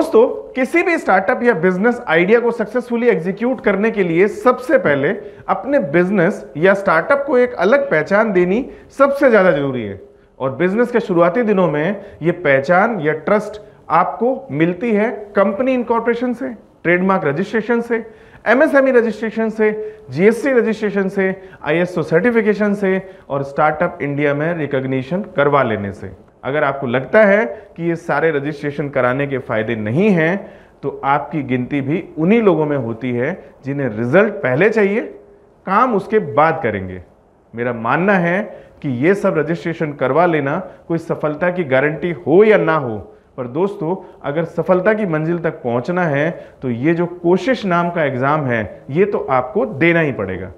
दोस्तों किसी भी स्टार्टअप या बिजनेस आइडिया को सक्सेसफुली एग्जीक्यूट करने के लिए सबसे पहले अपने बिजनेस या स्टार्टअप को एक अलग पहचान देनी सबसे ज़्यादा जरूरी है और बिजनेस के शुरुआती दिनों में ये पहचान या ट्रस्ट आपको मिलती है कंपनी इनकॉर्पोरेशन से ट्रेडमार्क रजिस्ट्रेशन से एमएसएमई रजिस्ट्रेशन e से जीएसटी रजिस्ट्रेशन से आईएसओ सर्टिफिकेशन से और स्टार्टअप इंडिया में रिकॉग्निशन करवा लेने से अगर आपको लगता है कि ये सारे रजिस्ट्रेशन कराने के फ़ायदे नहीं हैं तो आपकी गिनती भी उन्हीं लोगों में होती है जिन्हें रिजल्ट पहले चाहिए काम उसके बाद करेंगे मेरा मानना है कि ये सब रजिस्ट्रेशन करवा लेना कोई सफलता की गारंटी हो या ना हो पर दोस्तों अगर सफलता की मंजिल तक पहुंचना है तो ये जो कोशिश नाम का एग्ज़ाम है ये तो आपको देना ही पड़ेगा